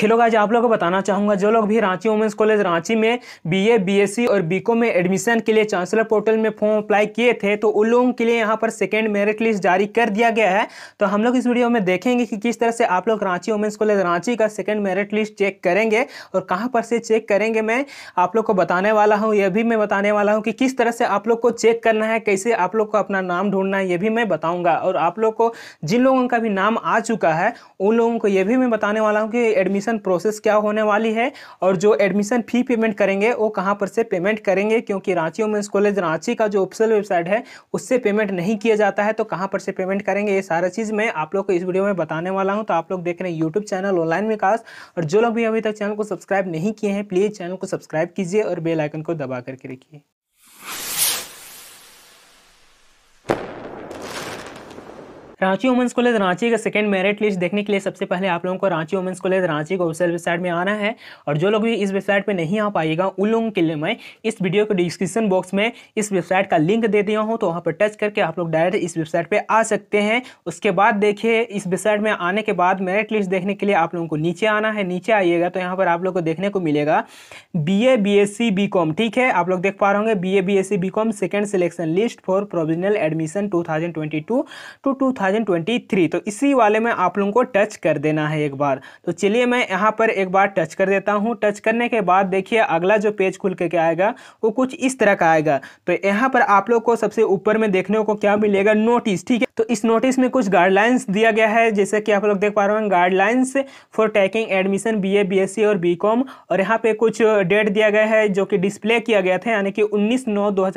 hello guys आप लोग को बताना चाहूँगा जो लोग भी रांची वुमेंस कॉलेज रांची में बीए, बीएससी और बीकॉम में एडमिशन के लिए चांसलर पोर्टल में फॉर्म अप्लाई किए थे तो उन लोगों के लिए यहाँ पर सेकेंड मेरिट लिस्ट जारी कर दिया गया है तो हम लोग इस वीडियो में देखेंगे कि किस तरह से आप लोग रांची वुमेंस कॉलेज रांची का सेकेंड मेरिट लिस्ट चेक करेंगे और कहाँ पर से चेक करेंगे मैं आप लोग को बताने वाला हूँ यह भी मैं बताने वाला हूँ कि किस तरह से आप लोग को चेक करना है कैसे आप लोग को अपना नाम ढूंढना है ये भी मैं बताऊँगा और आप लोग को जिन लोगों का भी नाम आ चुका है उन लोगों को यह भी मैं बताने वाला हूँ कि एडमिशन एडमिशन प्रोसेस क्या होने वाली है और जो एडमिशन फ़ी पेमेंट करेंगे वो कहाँ पर से पेमेंट करेंगे क्योंकि रांची वुमेंस कॉलेज रांची का जो ऑफिशियल वेबसाइट है उससे पेमेंट नहीं किया जाता है तो कहाँ पर से पेमेंट करेंगे ये सारा चीज़ मैं आप लोग को इस वीडियो में बताने वाला हूँ तो आप लोग देख रहे हैं यूट्यूब चैनल ऑनलाइन विकास और जो लोग भी अभी तक चैनल को सब्सक्राइब नहीं किए हैं प्लीज़ चैनल को सब्सक्राइब कीजिए और बेलाइकन को दबा करके रखिए रांची वुमेंस कॉलेज रांची का सेकंड मेरिट लिस्ट देखने के लिए सबसे पहले आप लोगों को रांची वुमेंस कॉलेज रांची को ऑफिसियल वेबसाइट में आना है और जो लोग भी इस वेबसाइट पे नहीं आ पाएगा उन लोगों के लिए मैं इस वीडियो के डिस्क्रिप्शन बॉक्स में इस वेबसाइट का लिंक दे दिया हूँ तो वहाँ पर टच करके आप लोग डायरेक्ट इस वेबसाइट पर आ सकते हैं उसके बाद देखिए इस वेबसाइट में आने के बाद मेरिट लिस्ट देखने के लिए आप लोगों को नीचे आना है नीचे आइएगा तो यहाँ पर आप लोग को देखने को मिलेगा B A B S C B com ठीक है आप लोग देख पा रहे होंगे B A B S C B com second selection list for provisional admission two thousand twenty two to two 2023 तो इसी वाले में आप लोगों को टच कर देना है एक बार तो चलिए मैं यहाँ पर एक बार टच कर देता हूँ टच करने के बाद देखिए अगला जो पेज खुल करके आएगा वो कुछ इस तरह का आएगा तो यहाँ पर आप लोग को सबसे ऊपर में देखने को क्या मिलेगा नोटिस ठीक है तो इस नोटिस में कुछ गाइडलाइंस दिया गया है जैसे कि आप लोग देख पा रहे हैं guidelines for taking admission B A और बी और यहाँ पे कुछ डेट दिया गया है जो कि डिस्प्ले किया गया था यानी कि उन्नीस नौ दो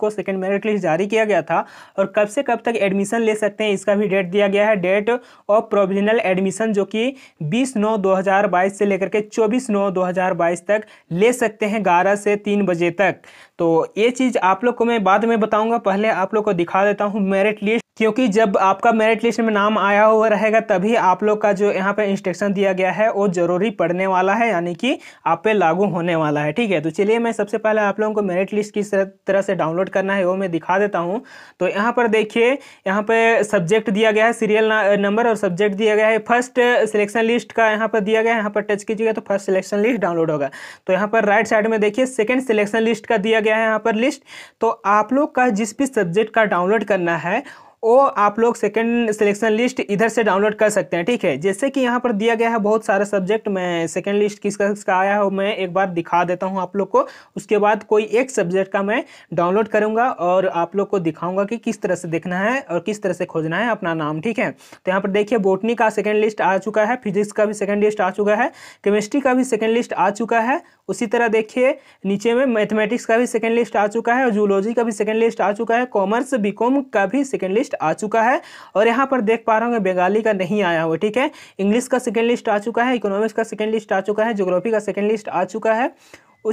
को सेकेंड मेरिट लिस्ट जारी किया गया था और कब से कब तक एडमिशन ले सकते हैं इसका का भी डेट दिया गया है डेट ऑफ प्रोविजनल एडमिशन जो कि 20 नौ 2022 से लेकर के 24 नौ 2022 तक ले सकते हैं ग्यारह से तीन बजे तक तो ये चीज़ आप लोग को मैं बाद में बताऊंगा पहले आप लोग को दिखा देता हूँ मेरिट लिस्ट क्योंकि जब आपका मेरिट लिस्ट में नाम आया हुआ रहेगा तभी आप लोग का जो यहाँ पे इंस्ट्रक्शन दिया गया है वो जरूरी पड़ने वाला है यानी कि आप पे लागू होने वाला है ठीक है तो चलिए मैं सबसे पहले आप लोगों को मेरिट लिस्ट किस तरह से डाउनलोड करना है वो मैं दिखा देता हूँ तो यहाँ पर देखिए यहाँ पे सब्जेक्ट दिया गया है सीरियल नंबर और सब्जेक्ट दिया गया है फर्स्ट सिलेक्शन लिस्ट का यहाँ पर दिया गया है यहाँ पर टच कीजिएगा तो फर्स्ट सिलेक्शन लिस्ट डाउनलोड होगा तो यहाँ पर राइट साइड में देखिए सेकेंड सिलेक्शन लिस्ट का दिया गया है यहाँ पर लिस्ट तो आप लोग का जिस भी सब्जेक्ट का डाउनलोड करना है वो आप लोग सेकेंड सिलेक्शन लिस्ट इधर से डाउनलोड कर सकते हैं ठीक है जैसे कि यहाँ पर दिया गया है बहुत सारा सब्जेक्ट मैं सेकेंड लिस्ट किसका किसका आया है मैं एक बार दिखा देता हूँ आप लोग को उसके बाद कोई एक सब्जेक्ट का मैं डाउनलोड करूँगा और आप लोग को दिखाऊँगा कि किस तरह से देखना है और किस तरह से खोजना है अपना नाम ठीक है तो यहाँ पर देखिए बोटनी का सेकेंड लिस्ट आ चुका है फिजिक्स का भी सेकेंड लिस्ट आ चुका है केमिस्ट्री का भी सेकेंड लिस्ट आ चुका है उसी तरह देखिए नीचे में मैथमेटिक्स का भी सेकेंड लिस्ट आ चुका है और जूलॉजी का भी सेकेंड लिस्ट आ चुका है कॉमर्स बीकॉम का भी सेकेंड लिस्ट लिस्ट आ चुका है और यहाँ पर देख पा रहा हूँ बंगाली का नहीं आया हुआ ठीक है इंग्लिश का सेकेंड लिस्ट आ चुका है इकोनॉमिक्स का सेकेंड लिस्ट आ चुका है जोग्राफी का सेकेंड लिस्ट आ चुका है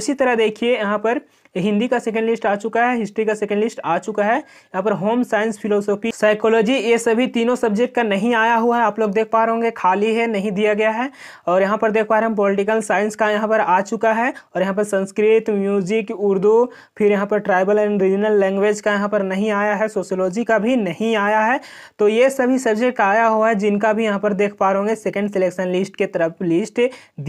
उसी तरह देखिए यहाँ पर हिंदी का सेकेंड लिस्ट आ चुका है हिस्ट्री का सेकेंड लिस्ट आ चुका है यहाँ पर होम साइंस फिलोसॉफी साइकोलॉजी ये सभी तीनों सब्जेक्ट का नहीं आया हुआ है आप लोग देख पा रहे होंगे खाली है नहीं दिया गया है और यहाँ पर देख पा रहे हैं पोलिटिकल साइंस का यहाँ पर आ चुका है और यहाँ पर संस्कृत म्यूजिक उर्दू फिर यहाँ पर ट्राइबल एंड रीजनल लैंग्वेज का यहाँ पर नहीं आया है सोशोलॉजी का भी नहीं आया है तो ये सभी सब्जेक्ट आया हुआ है जिनका भी यहाँ पर देख पा रहे होंगे सेकेंड सिलेक्शन लिस्ट के तरफ लिस्ट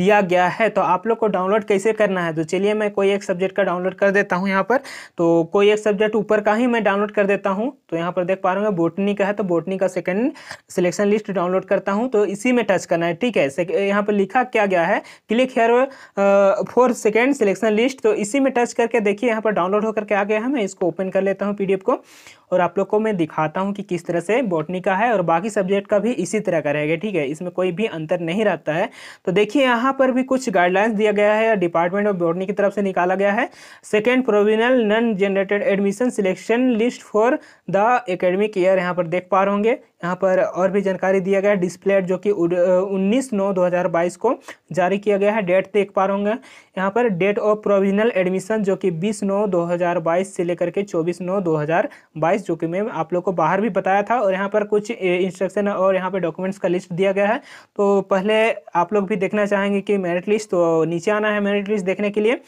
दिया गया है तो आप लोग को डाउनलोड कैसे करना है तो चलिए मैं कोई एक सब्जेक्ट का डाउनलोड कर देता हूँ यहाँ पर तो कोई एक सब्जेक्ट ऊपर का ही मैं डाउनलोड कर देता हूँ तो यहाँ पर देख पा रहा हूँ बोटनी का है तो बोटनी का सेकेंड सिलेक्शन लिस्ट डाउनलोड करता हूँ तो इसी में टच करना है ठीक है यहाँ पर लिखा क्या गया है click here for second selection list तो इसी में टच करके देखिए यहाँ पर डाउनलोड होकर के आ गया है मैं इसको ओपन कर लेता हूँ पी को और आप लोग को मैं दिखाता हूँ कि किस तरह से बॉटनी का है और बाकी सब्जेक्ट का भी इसी तरह का रहेगा ठीक है इसमें कोई भी अंतर नहीं रहता है तो देखिए यहाँ पर भी कुछ गाइडलाइंस दिया गया है डिपार्टमेंट ऑफ बॉटनी की तरफ से निकाला गया है second provisional non generated admission selection list for the academic year यहाँ पर देख पा रहे होंगे यहाँ पर और भी जानकारी दिया गया है डिस्प्ले जो कि उन्नीस नौ दो हज़ार बाईस को जारी किया गया है डेट देख पा रहे होंगे यहाँ पर डेट ऑफ प्रोविजनल एडमिशन जो कि बीस नौ दो हज़ार बाईस से लेकर के चौबीस नौ दो हज़ार बाईस जो कि मैं आप लोग को बाहर भी बताया था और यहाँ पर कुछ इंस्ट्रक्शन और यहाँ पर डॉक्यूमेंट्स का लिस्ट दिया गया है तो पहले आप लोग भी देखना चाहेंगे कि मेरिट लिस्ट तो नीचे आना है मेरिट लिस्ट देखने के लिए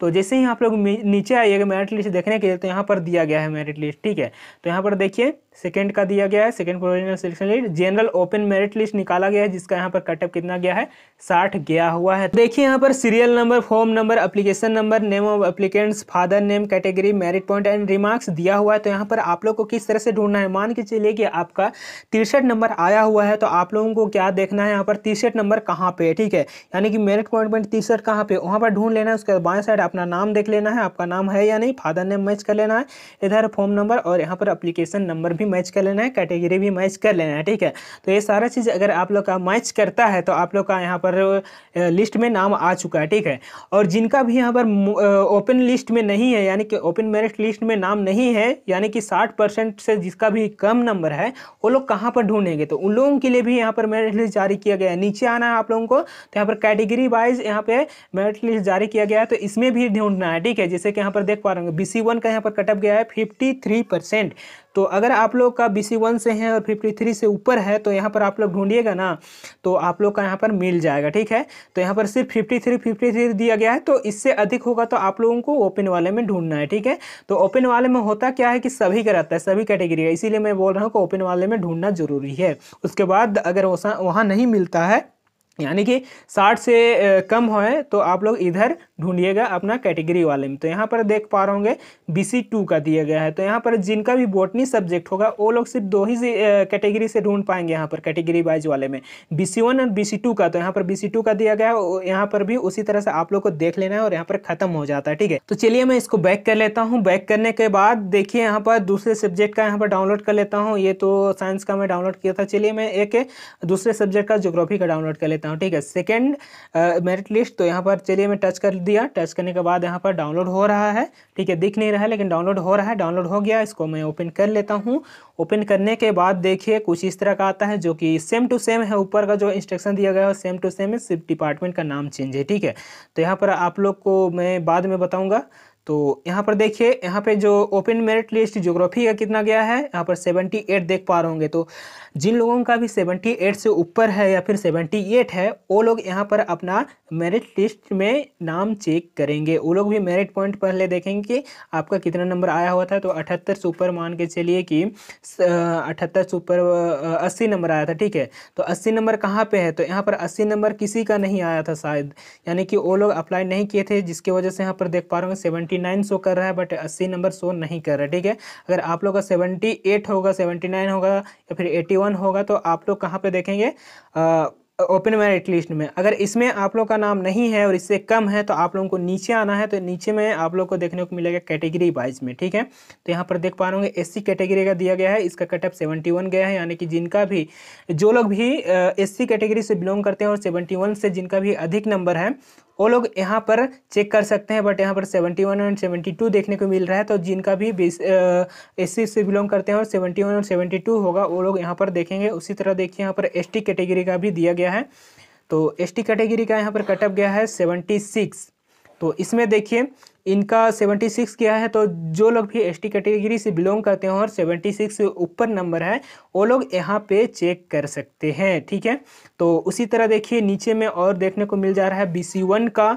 तो जैसे ही आप लोग नीचे आइएगा मेरिट लिस्ट देखने के लिए तो यहाँ पर दिया गया है मेरिट लिस्ट ठीक है तो यहाँ पर देखिए सेकेंड का दिया गया है second provisional selection list general open merit list निकाला गया है जिसका यहाँ पर कटअप कितना गया है साठ गया हुआ है देखिए यहाँ पर serial number form number application number name of applicants father name category merit point and remarks दिया हुआ है तो यहाँ पर आप लोग को किस तरह से ढूंढना है मान के चलिए कि आपका तिरसठ नंबर आया हुआ है तो आप लोगों को क्या देखना है यहाँ पर तिरसठ नंबर कहाँ पे ठीक है यानी कि मेरिट पॉइंट पॉइंट तिरसठ कहाँ पे वहाँ पर ढूंढ लेना है उसके बाएँ साइड अपना नाम देख लेना है आपका नाम है या नहीं फादर नेम मैच कर लेना है इधर फॉर्म नंबर और यहाँ पर अप्लीकेशन नंबर भी भी मैच कर लेना है कैटेगरी भी मैच कर लेना है ठीक है तो ये सारा चीज़ अगर आप लोग का मैच करता है तो आप लोग का यहाँ पर लिस्ट में नाम आ चुका है ठीक है और जिनका भी यहाँ पर ओपन लिस्ट में नहीं है यानी कि ओपन मेरिट लिस्ट में नाम नहीं है यानी कि साठ से जिसका भी कम नंबर है वो लोग कहाँ पर ढूंढेंगे तो उन लोगों के लिए भी यहाँ पर मेरिट लिस्ट जारी किया गया है नीचे आना है आप लोगों को तो यहाँ पर कैटेगरी वाइज यहाँ पर मेरिट लिस्ट जारी किया गया है तो इसमें भी ढूंढना है ठीक है जैसे कि यहाँ पर देख पा रहे हैं बी सी वन का यहाँ पर कटअप गया है फिफ्टी थ्री परसेंट तो अगर आप लोग का बी सी वन से है और फिफ्टी थ्री से ऊपर है तो यहाँ पर आप लोग ढूंढिएगा ना तो आप लोग का यहाँ पर मिल जाएगा ठीक है तो यहाँ पर सिर्फ फिफ्टी थ्री फिफ्टी थ्री दिया गया है तो इससे अधिक होगा तो आप लोगों को ओपन वाले में ढूंढना है ठीक है तो ओपन वाले में होता क्या है कि सभी का रहता है सभी कैटेगरी का इसीलिए मैं बोल रहा हूँ कि ओपन वाले में ढूंढना जरूरी है उसके बाद अगर वहाँ नहीं मिलता है यानी कि 60 से कम हो है तो आप लोग इधर ढूंढिएगा अपना कैटेगरी वाले में तो यहाँ पर देख पा रहे होंगे बी टू का दिया गया है तो यहाँ पर जिनका भी बोटनी सब्जेक्ट होगा वो लोग सिर्फ दो ही कैटेगरी से ढूंढ पाएंगे यहाँ पर कैटेगरी वाइज वाले में बी सी वन और बी सी टू का तो यहाँ पर बी सी टू का दिया गया है यहाँ पर भी उसी तरह से आप लोग को देख लेना है और यहाँ पर खत्म हो जाता है ठीक है तो चलिए मैं इसको बैक कर लेता हूँ बैक करने के बाद देखिए यहाँ पर दूसरे सब्जेक्ट का यहाँ पर डाउनलोड कर लेता हूँ ये तो साइंस का मैं डाउनलोड किया था चलिए मैं एक दूसरे सब्जेक्ट का जोग्राफी का डाउनलोड कर लेता देता हूँ ठीक है सेकेंड मेरिट लिस्ट तो यहाँ पर चलिए मैं टच कर दिया टच करने के बाद यहाँ पर डाउनलोड हो रहा है ठीक है दिख नहीं रहा है लेकिन डाउनलोड हो रहा है डाउनलोड हो गया इसको मैं ओपन कर लेता हूँ ओपन करने के बाद देखिए कुछ इस तरह का आता है जो कि सेम टू सेम है ऊपर का जो इंस्ट्रक्शन दिया गया है सेम टू सेम है सिर्फ डिपार्टमेंट का नाम चेंज है ठीक है तो यहाँ पर आप लोग को मैं बाद में बताऊँगा तो यहाँ पर देखिए यहाँ पे जो ओपन मेरिट लिस्ट ज्योग्राफी का कितना गया है यहाँ पर सेवेंटी एट देख पा रहे होंगे तो जिन लोगों का भी 78 से ऊपर है या फिर 78 है वो लोग यहाँ पर अपना मेरिट लिस्ट में नाम चेक करेंगे वो लोग भी मेरिट पॉइंट पहले देखेंगे कि आपका कितना नंबर आया हुआ था तो अठहत्तर से ऊपर मान के चलिए कि अठहत्तर से ऊपर अस्सी नंबर आया था ठीक है तो अस्सी नंबर कहाँ पर है तो यहाँ पर अस्सी नंबर किसी का नहीं आया था शायद यानी कि वो लोग अप्लाई नहीं किए थे जिसकी वजह से यहाँ पर देख पा रहे होंगे सेवेंटी नाइन शो कर रहा है बट अस्सी नंबर शो नहीं कर रहा है ठीक है अगर आप लोग का सेवेंटी एट होगा सेवेंटी नाइन होगा या फिर एटी वन होगा तो आप लोग कहाँ पे देखेंगे ओपन मेरिट लिस्ट में अगर इसमें आप लोग का नाम नहीं है और इससे कम है तो आप लोगों को नीचे आना है तो नीचे में आप लोग को देखने को मिलेगा कैटेगरी वाइज में ठीक है तो यहाँ पर देख पा रहे होंगे एस कैटेगरी का दिया गया है इसका कटअप सेवेंटी वन गया है यानी कि जिनका भी जो लोग भी एस कैटेगरी से बिलोंग करते हैं और सेवेंटी से जिनका भी अधिक नंबर है वो लोग यहाँ पर चेक कर सकते हैं बट यहाँ पर 71 एंड 72 देखने को मिल रहा है तो जिनका भी बेस एस से बिलोंग करते हैं और 71 सेवेंटी 72 होगा वो लोग यहाँ पर देखेंगे उसी तरह देखिए यहाँ पर एस कैटेगरी का भी दिया गया है तो एस कैटेगरी का यहाँ पर कटअप गया है सेवेंटी तो इसमें देखिए इनका 76 क्या है तो जो लोग भी एसटी कैटेगरी से बिलोंग करते हैं और 76 से ऊपर नंबर है वो लोग यहाँ पे चेक कर सकते हैं ठीक है तो उसी तरह देखिए नीचे में और देखने को मिल जा रहा है बी वन का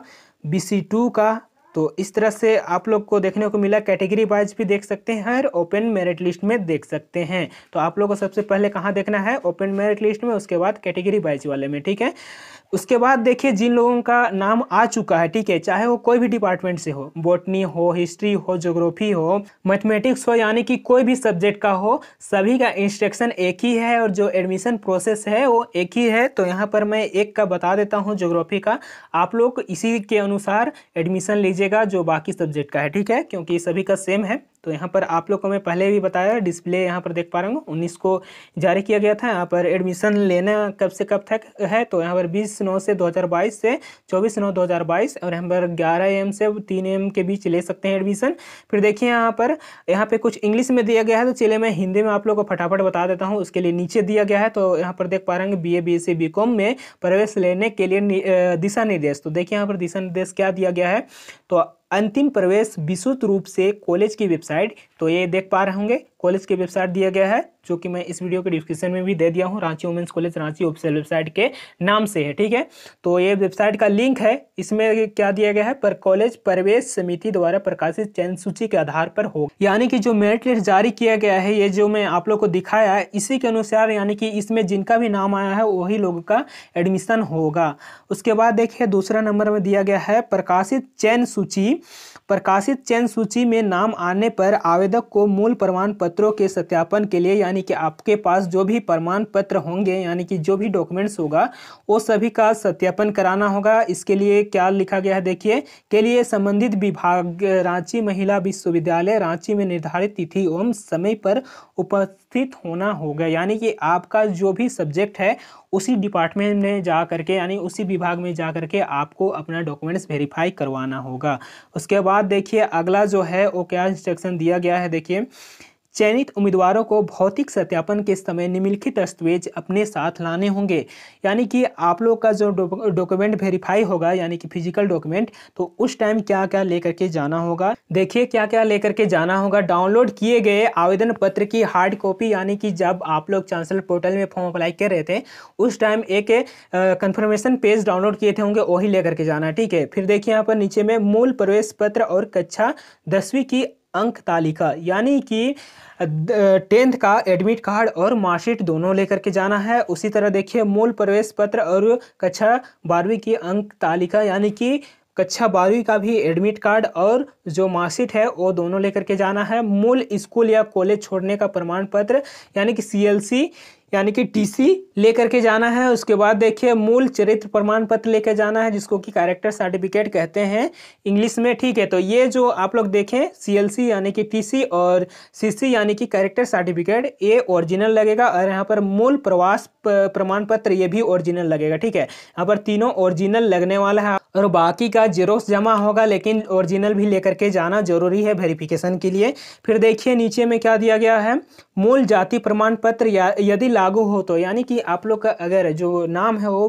बी टू का तो इस तरह से आप लोग को देखने को मिला कैटेगरी वाइज भी देख सकते हैं और ओपन मेरिट लिस्ट में देख सकते हैं तो आप लोग को सबसे पहले कहाँ देखना है ओपन मेरिट लिस्ट में उसके बाद कैटेगरी वाइज वाले में ठीक है उसके बाद देखिए जिन लोगों का नाम आ चुका है ठीक है चाहे वो कोई भी डिपार्टमेंट से हो बोटनी हो हिस्ट्री हो जोग्राफी हो मैथमेटिक्स हो यानी कि कोई भी सब्जेक्ट का हो सभी का इंस्ट्रक्शन एक ही है और जो एडमिशन प्रोसेस है वो एक ही है तो यहाँ पर मैं एक का बता देता हूँ जोग्राफी का आप लोग इसी के अनुसार एडमिशन लीजिएगा जो बाकी सब्जेक्ट का है ठीक है क्योंकि सभी का सेम है तो यहाँ पर आप लोग को मैं पहले भी बताया डिस्प्ले यहाँ पर देख पा रहा हूँ उन्नीस को जारी किया गया था यहाँ पर एडमिशन लेना कब से कब तक है तो यहाँ पर बीस नौ से 2022 से 24 नौ 2022 और यहाँ पर 11 एम से 3 एम के बीच ले सकते हैं एडमिशन फिर देखिए यहाँ पर यहाँ पे कुछ इंग्लिश में दिया गया है तो चलिए मैं हिंदी में आप लोग को फटाफट बता देता हूँ उसके लिए नीचे दिया गया है तो यहाँ पर देख पा रहे हैं B A B C B com में प्रवेश लेने के लिए दिशा निर्देश तो देखिए यहाँ पर दिशा निर्देश क्या दिया गया है तो अंतिम प्रवेश विशुद्ध रूप से कॉलेज की वेबसाइट तो ये देख पा रहे होंगे कॉलेज की वेबसाइट दिया गया है जो कि मैं इस वीडियो के डिस्क्रिप्शन में भी दे दिया हूँ Ranchi women's college Ranchi official website के नाम से है ठीक है तो ये वेबसाइट का लिंक है इसमें क्या दिया गया है पर कॉलेज प्रवेश समिति द्वारा प्रकाशित चयन सूची के आधार पर हो यानी कि जो मेरिट लिस्ट जारी किया गया है ये जो मैं आप लोग को दिखाया है इसी के अनुसार यानी कि इसमें जिनका भी नाम आया है वही लोगों का एडमिशन होगा उसके बाद देखिए दूसरा नंबर में दिया गया है प्रकाशित चयन सूची प्रकाशित चयन सूची में नाम आने पर आवेदक को मूल प्रमाण पत्रों के सत्यापन के लिए यानी कि आपके पास जो भी प्रमाण पत्र होंगे यानी कि जो भी डॉक्यूमेंट्स होगा वो सभी का सत्यापन कराना होगा इसके लिए क्या लिखा गया है देखिए के लिए संबंधित विभाग रांची महिला विश्वविद्यालय रांची में निर्धारित तिथि एवं समय पर उपस्थित होना होगा यानी कि आपका जो भी सब्जेक्ट है उसी डिपार्टमेंट में जा करके यानी उसी विभाग में जा करके आपको अपना डॉक्यूमेंट्स वेरीफाई करवाना होगा उसके बाद बाद देखिए अगला जो है वो क्या इंस्ट्रक्शन दिया गया है देखिए चयनित उम्मीदवारों को भौतिक सत्यापन के समय निम्नलिखित दस्तावेज अपने साथ लाने होंगे यानी कि आप लोग का जो डॉक्यूमेंट डो, वेरीफाई होगा यानी कि फिजिकल डॉक्यूमेंट तो उस टाइम क्या क्या लेकर के जाना होगा देखिए क्या क्या लेकर के जाना होगा डाउनलोड किए गए आवेदन पत्र की हार्ड कॉपी यानी कि जब आप लोग चांसलर पोर्टल में फॉर्म अप्लाई कर रहे थे उस टाइम एक कन्फर्मेशन पेज डाउनलोड किए थे होंगे वही लेकर के जाना ठीक है फिर देखिए यहाँ पर नीचे में मूल प्रवेश पत्र और कक्षा दसवीं की अंक तालिका यानी कि टेंथ का एडमिट कार्ड और मार्कशीट दोनों लेकर के जाना है उसी तरह देखिए मूल प्रवेश पत्र और कक्षा बारहवीं की अंक तालिका यानी कि कक्षा बारहवीं का भी एडमिट कार्ड और जो मार्कशीट है वो दोनों लेकर के जाना है मूल स्कूल या कॉलेज छोड़ने का प्रमाण पत्र यानी कि सीएलसी यानी कि टीसी लेकर के जाना है उसके बाद देखिए मूल चरित्र प्रमाण पत्र लेकर जाना है जिसको कि कैरेक्टर सर्टिफिकेट कहते हैं इंग्लिश में ठीक है तो ये जो आप लोग देखें सीएलसी यानी कि टीसी और सीसी यानी कि कैरेक्टर सर्टिफिकेट ये ओरिजिनल लगेगा और यहाँ पर मूल प्रवास प्रमाण पत्र ये भी ओरिजिनल लगेगा ठीक है यहाँ पर तीनों ओरिजिनल लगने वाला है और बाकी का जेरोक्स जमा होगा लेकिन ओरिजिनल भी लेकर के जाना जरूरी है वेरिफिकेशन के लिए फिर देखिए नीचे में क्या दिया गया है मूल जाति प्रमाण पत्र या यदि लागू हो तो यानी कि आप लोग का अगर जो नाम है वो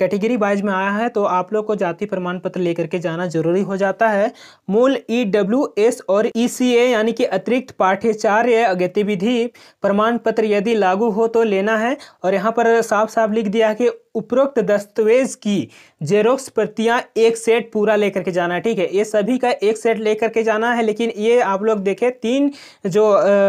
कैटेगरी वाइज में आया है तो आप लोग को जाति प्रमाण पत्र लेकर के जाना जरूरी हो जाता है मूल ई डब्ल्यू एस और ई सी ए यानी कि अतिरिक्त पाठ्यचार्य गतिविधि प्रमाण पत्र यदि लागू हो तो लेना है और यहाँ पर साफ साफ लिख दिया कि उपरोक्त दस्तावेज की जेरोक्स प्रतियां एक सेट पूरा लेकर के जाना है ठीक है ये सभी का एक सेट लेकर के जाना है लेकिन ये आप लोग देखें तीन जो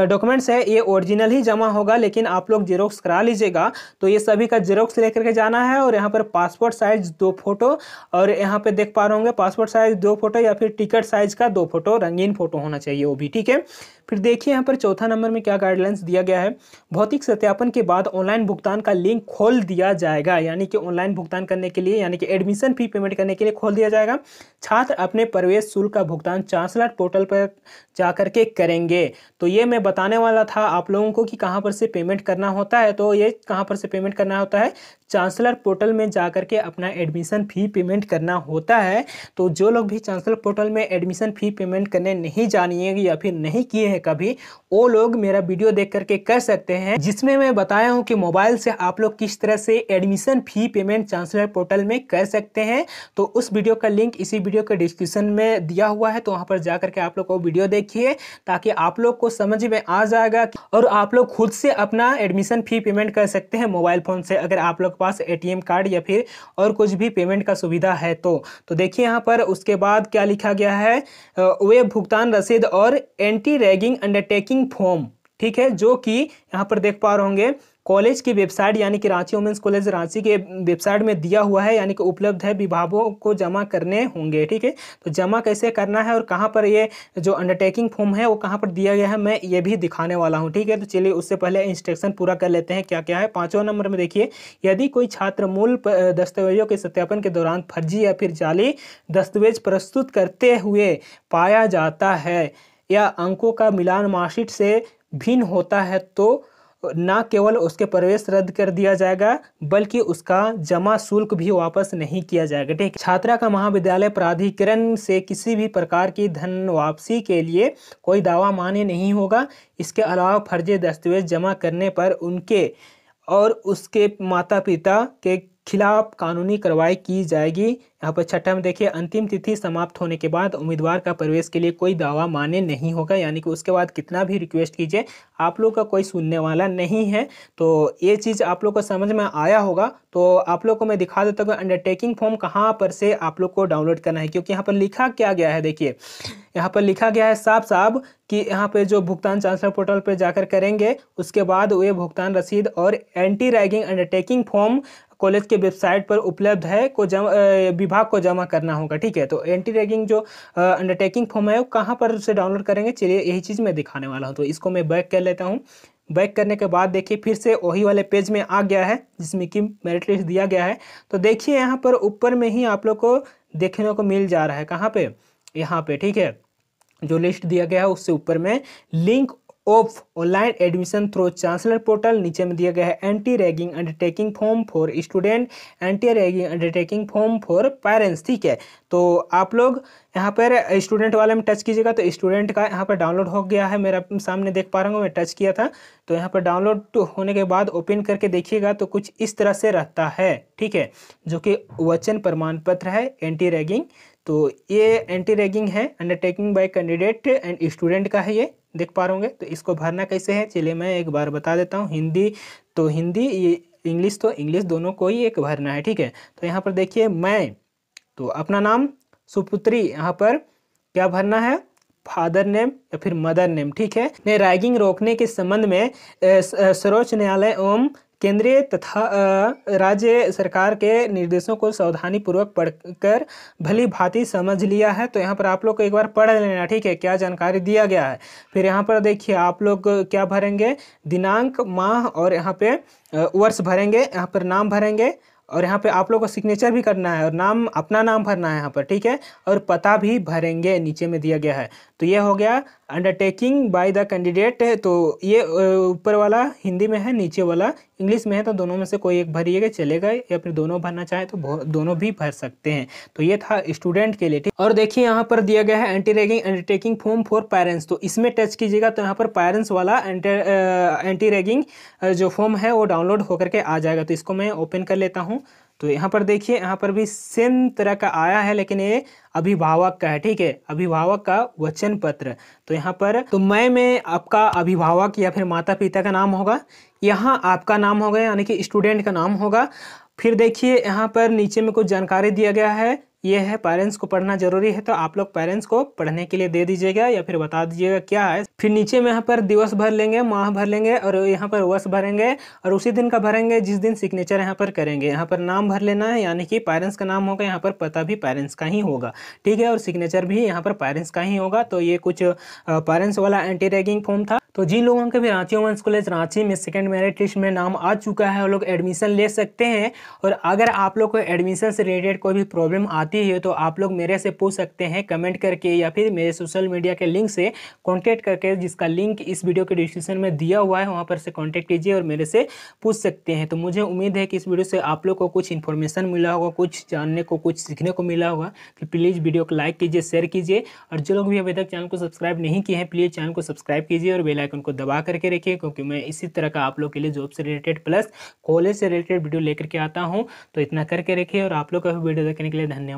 डॉक्यूमेंट्स है ये ओरिजिनल ही जमा होगा लेकिन आप लोग जेरोक्स करा लीजिएगा तो ये सभी का जेरोक्स लेकर के जाना है और यहाँ पर पासपोर्ट साइज दो फोटो और यहाँ पर देख पा रहे होंगे पासपोर्ट साइज दो फोटो या फिर टिकट साइज का दो फोटो रंगीन फोटो होना चाहिए वो भी ठीक है फिर देखिए यहाँ पर चौथा नंबर में क्या गाइडलाइंस दिया गया है भौतिक सत्यापन के बाद ऑनलाइन भुगतान का लिंक खोल दिया जाएगा यानी कि ऑनलाइन भुगतान करने के लिए यानी कि एडमिशन फी पेमेंट करने के लिए खोल दिया जाएगा छात्र अपने प्रवेश शुल्क का भुगतान चांसलर पोर्टल पर जा कर के करेंगे तो ये मैं बताने वाला था आप लोगों को कि कहाँ पर से पेमेंट करना होता है तो ये कहाँ पर से पेमेंट करना होता है चांसलर पोर्टल में जा के अपना एडमिशन फ़ी पेमेंट करना होता है तो जो लोग भी चांसलर पोर्टल में एडमिशन फ़ी पेमेंट करने नहीं जानिए या फिर नहीं किए हैं कभी वो लोग मेरा वीडियो देख करके कर सकते हैं जिसमें मैं बताया हूँ कि मोबाइल से आप लोग किस तरह से admission fee payment chancellor portal में कर सकते हैं तो उस वीडियो का लिंक इसी वीडियो के डिस्क्रिप्शन में दिया हुआ है तो वहाँ पर जा करके आप लोग को वीडियो देखिए ताकि आप लोग को समझ में आ जाएगा और आप लोग खुद से अपना एडमिशन फ़ी पेमेंट कर सकते हैं मोबाइल फ़ोन से अगर आप लोग पास एटीएम कार्ड या फिर और कुछ भी पेमेंट का सुविधा है तो तो देखिए यहाँ पर उसके बाद क्या लिखा गया है वे भुगतान रसीद और एंटी रैगिंग अंडरटेकिंग फॉर्म ठीक है जो कि यहाँ पर देख पा रहे होंगे कॉलेज की वेबसाइट यानी कि रांची वुमेंस कॉलेज रांची के वेबसाइट में दिया हुआ है यानी कि उपलब्ध है विभागों को जमा करने होंगे ठीक है तो जमा कैसे करना है और कहाँ पर ये जो अंडरटेकिंग फॉर्म है वो कहाँ पर दिया गया है मैं ये भी दिखाने वाला हूँ ठीक है तो चलिए उससे पहले इंस्ट्रक्शन पूरा कर लेते हैं क्या क्या है पाँचवा नंबर में देखिए यदि कोई छात्र मूल दस्तावेजों के सत्यापन के दौरान फर्जी या फिर जाली दस्तावेज प्रस्तुत करते हुए पाया जाता है या अंकों का मिलान मार्कशीट से भिन्न होता है तो ना केवल उसके प्रवेश रद्द कर दिया जाएगा बल्कि उसका जमा शुल्क भी वापस नहीं किया जाएगा ठीक छात्रा का महाविद्यालय प्राधिकरण से किसी भी प्रकार की धन वापसी के लिए कोई दावा मान्य नहीं होगा इसके अलावा फर्जी दस्तावेज जमा करने पर उनके और उसके माता पिता के खिलाफ कानूनी कार्रवाई की जाएगी यहाँ पर छठा में देखिए अंतिम तिथि समाप्त होने के बाद उम्मीदवार का प्रवेश के लिए कोई दावा मान्य नहीं होगा यानी कि उसके बाद कितना भी रिक्वेस्ट कीजिए आप लोग का कोई सुनने वाला नहीं है तो ये चीज़ आप लोग को समझ में आया होगा तो आप लोग को मैं दिखा देता हूँ अंडरटेकिंग फॉर्म कहाँ पर से आप लोग को डाउनलोड करना है क्योंकि यहाँ पर लिखा क्या गया है देखिए यहाँ पर लिखा गया है साफ साफ कि यहाँ पर जो भुगतान चांसलर पोर्टल पर जाकर करेंगे उसके बाद वे भुगतान रसीद और anti ragging undertaking form college के वेबसाइट पर उपलब्ध है को जमा विभाग को जमा करना होगा ठीक है तो एंटी रैगिंग जो अंडरटेकिंग फॉर्म है वो कहाँ पर उसे डाउनलोड करेंगे चलिए यही चीज़ मैं दिखाने वाला हूँ तो इसको मैं बैक कर लेता हूँ बैक करने के बाद देखिए फिर से वही वाले पेज में आ गया है जिसमें कि मेरिट लिस्ट दिया गया है तो देखिए यहाँ पर ऊपर में ही आप लोग को देखने को मिल जा रहा है कहाँ पे यहाँ पे ठीक है जो लिस्ट दिया गया है उससे ऊपर में link of online admission through chancellor portal नीचे में दिया गया है anti ragging undertaking form for student anti ragging undertaking form for parents ठीक है तो आप लोग यहाँ पर स्टूडेंट वाले में टच कीजिएगा तो स्टूडेंट का यहाँ पर डाउनलोड हो गया है मेरा सामने देख पा रहा हूँ मैं टच किया था तो यहाँ पर डाउनलोड होने के बाद ओपन करके देखिएगा तो कुछ इस तरह से रहता है ठीक है जो कि वचन प्रमाण पत्र है एंटी रैगिंग तो ये एंटी रैगिंग है undertaking by candidate and student का है ये देख पा रहे तो इसको भरना कैसे है चलिए मैं एक बार बता देता हूँ हिंदी तो हिंदी ये इंग्लिश तो इंग्लिश दोनों को ही एक भरना है ठीक है तो यहाँ पर देखिए मैं तो अपना नाम सुपुत्री यहाँ पर क्या भरना है फादर नेम या फिर मदर नेम ठीक है ने रैगिंग रोकने के संबंध में सर्वोच्च न्यायालय एवं केंद्रीय तथा राज्य सरकार के निर्देशों को सावधानीपूर्वक पढ़कर भली भांति समझ लिया है तो यहाँ पर आप लोग को एक बार पढ़ लेना ठीक है क्या जानकारी दिया गया है फिर यहाँ पर देखिए आप लोग क्या भरेंगे दिनांक माह और यहाँ पे वर्ष भरेंगे यहाँ पर नाम भरेंगे और यहाँ पे आप लोग को सिग्नेचर भी करना है और नाम अपना नाम भरना है यहाँ पर ठीक है और पता भी भरेंगे नीचे में दिया गया है तो ये हो गया अंडरटेकिंग बाय द कैंडिडेट तो ये ऊपर वाला हिंदी में है नीचे वाला इंग्लिश में है तो दोनों में से कोई एक भरिएगा चलेगा या फिर दोनों भरना चाहे तो दोनों भी भर सकते हैं तो ये था स्टूडेंट के लिए ठीक और देखिए यहाँ पर दिया गया है anti ragging undertaking form for parents तो इसमें टच कीजिएगा तो यहाँ पर पेरेंट्स वाला एंटी रेगिंग जो फॉर्म है वो डाउनलोड होकर के आ जाएगा तो इसको मैं ओपन कर लेता हूँ तो यहाँ पर देखिए यहाँ पर भी सेम तरह का आया है लेकिन ये अभिभावक का है ठीक है अभिभावक का वचन पत्र तो यहाँ पर तो मैं में आपका अभिभावक या फिर माता पिता का नाम होगा यहाँ आपका नाम होगा यानी कि स्टूडेंट का नाम होगा फिर देखिए यहाँ पर नीचे में कुछ जानकारी दिया गया है ये है पेरेंट्स को पढ़ना जरूरी है तो आप लोग पेरेंट्स को पढ़ने के लिए दे दीजिएगा या फिर बता दीजिएगा क्या है फिर नीचे में यहाँ पर दिवस भर लेंगे माह भर लेंगे और यहाँ पर वर्ष भरेंगे और उसी दिन का भरेंगे जिस दिन सिग्नेचर यहाँ पर करेंगे यहाँ पर नाम भर लेना है यानी कि पेरेंट्स का नाम होगा यहाँ पर पता भी पेरेंट्स का ही होगा ठीक है और सिग्नेचर भी यहाँ पर पेरेंट्स का ही होगा तो ये कुछ पेरेंट्स वाला एंटी रैगिंग फॉर्म था तो जिन लोगों के भी रांची वंश कॉलेज रांची में सेकेंड मेरिट लिस्ट में नाम आ चुका है वो लोग एडमिशन ले सकते हैं और अगर आप लोग को एडमिशन से रिलेटेड कोई भी प्रॉब्लम आ चाहती है तो आप लोग मेरे से पूछ सकते हैं कमेंट करके या फिर मेरे सोशल मीडिया के लिंक से कॉन्टैक्ट करके जिसका लिंक इस वीडियो के डिस्क्रिप्शन में दिया हुआ है वहाँ पर से कॉन्टैक्ट कीजिए और मेरे से पूछ सकते हैं तो मुझे उम्मीद है कि इस वीडियो से आप लोग को कुछ इन्फॉर्मेशन मिला होगा कुछ जानने को कुछ सीखने को मिला होगा तो प्लीज़ वीडियो को लाइक कीजिए शेयर कीजिए और जो लोग भी अभी तक चैनल को सब्सक्राइब नहीं किए हैं प्लीज़ चैनल को सब्सक्राइब कीजिए और बेलाइकन को दबा करके रखिए क्योंकि मैं इसी तरह का आप लोग के लिए जॉब से रिलेटेड प्लस कॉलेज से रिलेटेड वीडियो लेकर के आता हूँ तो इतना करके रखिए और आप लोग का वीडियो देखने के लिए धन्यवाद